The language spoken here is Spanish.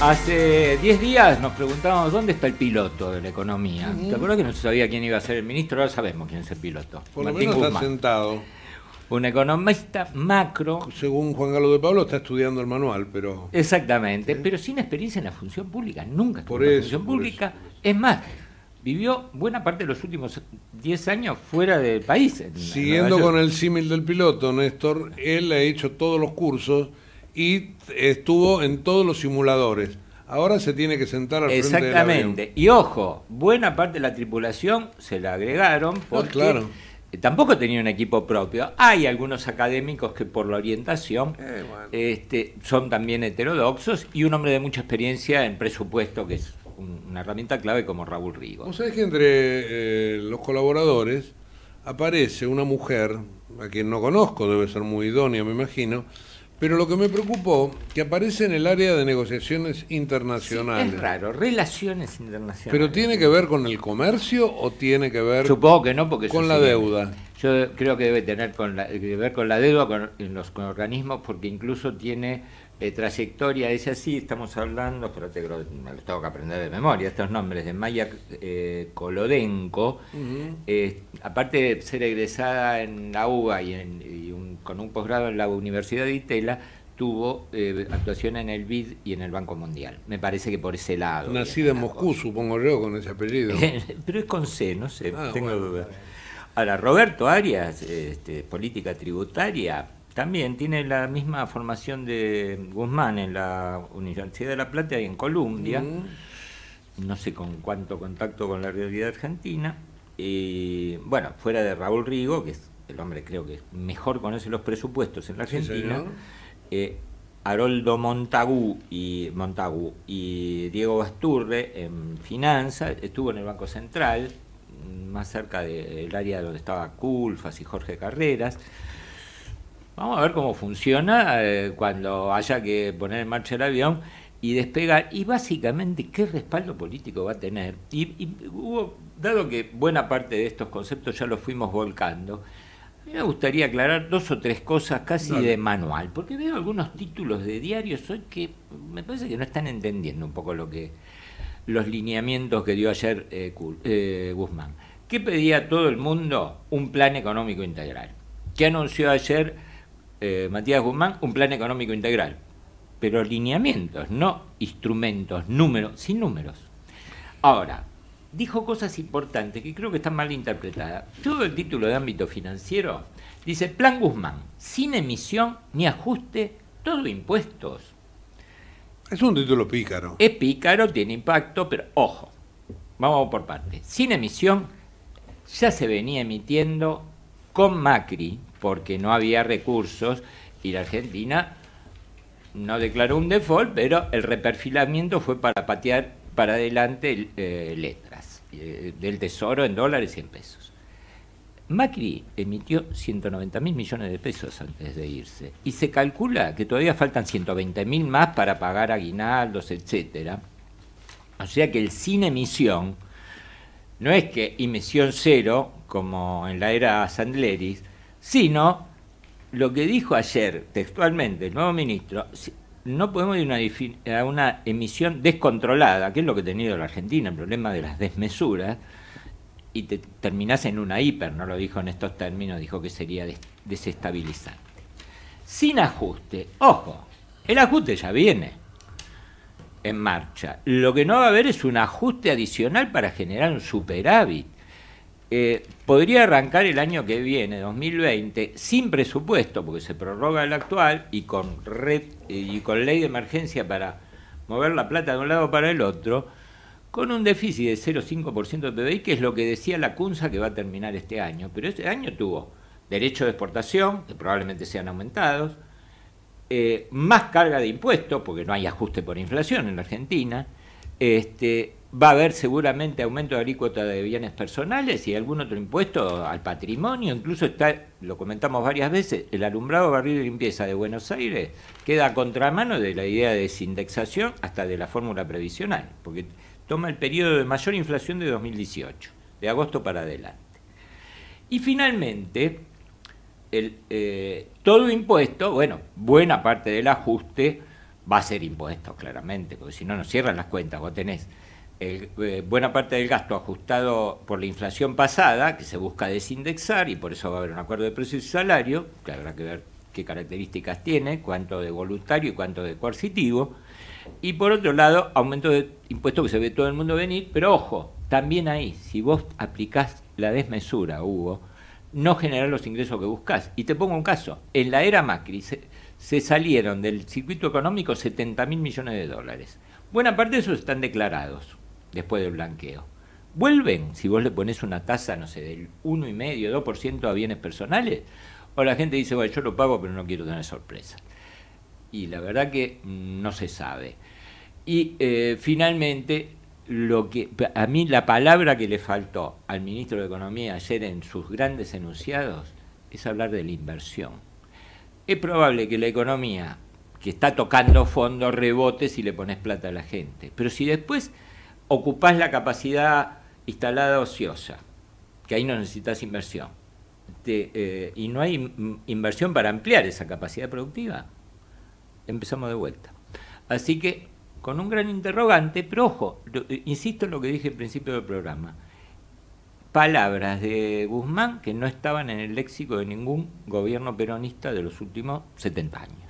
Hace 10 días nos preguntábamos dónde está el piloto de la economía. ¿Te acuerdas que no se sabía quién iba a ser el ministro? Ahora sabemos quién es el piloto. Por lo sentado. Un economista macro. Según Juan Galo de Pablo, está estudiando el manual, pero. Exactamente, pero sin experiencia en la función pública. Nunca estuvo en la función pública. Es más, vivió buena parte de los últimos 10 años fuera del país. Siguiendo con el símil del piloto, Néstor, él ha hecho todos los cursos y estuvo en todos los simuladores. Ahora se tiene que sentar al frente Exactamente. Y ojo, buena parte de la tripulación se la agregaron porque eh, tampoco tenía un equipo propio. Hay algunos académicos que por la orientación eh, este, son también heterodoxos y un hombre de mucha experiencia en presupuesto que es una herramienta clave como Raúl Rigo. ¿Vos sabés que entre eh, los colaboradores aparece una mujer, a quien no conozco, debe ser muy idónea, me imagino, pero lo que me preocupó, que aparece en el área de negociaciones internacionales. es raro, relaciones internacionales. ¿Pero tiene que ver con el comercio o tiene que ver Supongo que no, porque con la deuda? Yo creo que debe tener con que ver con la deuda, con, los organismos, porque incluso tiene eh, trayectoria. Es así, estamos hablando, pero me lo tengo que aprender de memoria, estos nombres de Maya eh, Kolodenko. Eh, aparte de ser egresada en la UBA y en con un posgrado en la Universidad de Itela, tuvo eh, actuación en el BID y en el Banco Mundial. Me parece que por ese lado. Nacida en Moscú, supongo yo, con ese apellido. Pero es con C, no sé, ah, tengo Ahora, Roberto Arias, este, política tributaria, también tiene la misma formación de Guzmán en la Universidad de La Plata y en Colombia. Mm. No sé con cuánto contacto con la realidad argentina. Y, bueno, fuera de Raúl Rigo, que es el hombre creo que mejor conoce los presupuestos en la Argentina, eh, Haroldo Montagu y, Montagu y Diego Basturre en finanzas, estuvo en el Banco Central, mm, más cerca del área donde estaba Culfas y Jorge Carreras. Vamos a ver cómo funciona eh, cuando haya que poner en marcha el avión y despegar y básicamente qué respaldo político va a tener. Y, hubo, dado que buena parte de estos conceptos ya los fuimos volcando, me gustaría aclarar dos o tres cosas casi de manual, porque veo algunos títulos de diarios hoy que me parece que no están entendiendo un poco lo que los lineamientos que dio ayer eh, eh, Guzmán. ¿Qué pedía todo el mundo? Un plan económico integral. ¿Qué anunció ayer eh, Matías Guzmán? Un plan económico integral. Pero lineamientos, no instrumentos, números, sin números. Ahora, dijo cosas importantes que creo que están mal interpretadas. Todo el título de ámbito financiero, dice Plan Guzmán, sin emisión ni ajuste, todo impuestos. Es un título pícaro. Es pícaro, tiene impacto, pero ojo, vamos por partes. Sin emisión ya se venía emitiendo con Macri, porque no había recursos y la Argentina no declaró un default, pero el reperfilamiento fue para patear para adelante el, eh, el ETA. Eh, del Tesoro en dólares y en pesos. Macri emitió 190 mil millones de pesos antes de irse y se calcula que todavía faltan 120 mil más para pagar aguinaldos, etcétera. O sea que el sin emisión no es que emisión cero, como en la era Sandleris, sino lo que dijo ayer textualmente el nuevo ministro, no podemos ir a una, emisión descontrolada, que es lo que ha tenido la Argentina, el problema de las desmesuras, y te terminás en una hiper, no lo dijo en estos términos, dijo que sería desestabilizante. Sin ajuste, ojo, el ajuste ya viene en marcha. Lo que no va a haber es un ajuste adicional para generar un superávit. Eh, podría arrancar el año que viene, 2020, sin presupuesto, porque se prorroga el actual y con, red, y con ley de emergencia para mover la plata de un lado para el otro, con un déficit de 0,5% de PBI, que es lo que decía la CUNSA que va a terminar este año. Pero este año tuvo derecho de exportación, que probablemente sean aumentados, eh, más carga de impuestos, porque no hay ajuste por inflación en la Argentina, este, va a haber seguramente aumento de alícuota de bienes personales y algún otro impuesto al patrimonio. Incluso está, lo comentamos varias veces, el alumbrado barrio de limpieza de Buenos Aires queda a contramano de la idea de desindexación hasta de la fórmula previsional, porque toma el periodo de mayor inflación de 2018, de agosto para adelante. Y finalmente, el, eh, todo impuesto, bueno, buena parte del ajuste va a ser impuesto, claramente, porque si no, nos cierran las cuentas, vos tenés eh, buena parte del gasto ajustado por la inflación pasada, que se busca desindexar y por eso va a haber un acuerdo de precios y salario, que habrá que ver qué características tiene, cuánto de voluntario y cuánto de coercitivo. Y por otro lado, aumento de impuestos que se ve todo el mundo venir, pero ojo, también ahí, si vos aplicás la desmesura, Hugo, no generar los ingresos que buscás. Y te pongo un caso, en la era Macri se, salieron del circuito económico 70 mil millones de dólares. Buena parte de esos están declarados después del blanqueo. Vuelven, si vos le pones una tasa, no sé, del 1,5, 2% a bienes personales, o la gente dice, bueno, yo lo pago, pero no quiero tener sorpresa. Y la verdad que no se sabe. Y eh, finalmente, lo que a mí la palabra que le faltó al ministro de Economía ayer en sus grandes enunciados es hablar de la inversión. Es probable que la economía que está tocando fondo rebote si le pones plata a la gente, pero si después ocupás la capacidad instalada ociosa, que ahí no necesitas inversión. Eh, y no hay inversión para ampliar esa capacidad productiva. Empezamos de vuelta. Así que, con un gran interrogante, pero ojo, eh, insisto en lo que dije al principio del programa. Palabras de Guzmán que no estaban en el léxico de ningún gobierno peronista de los últimos 70 años.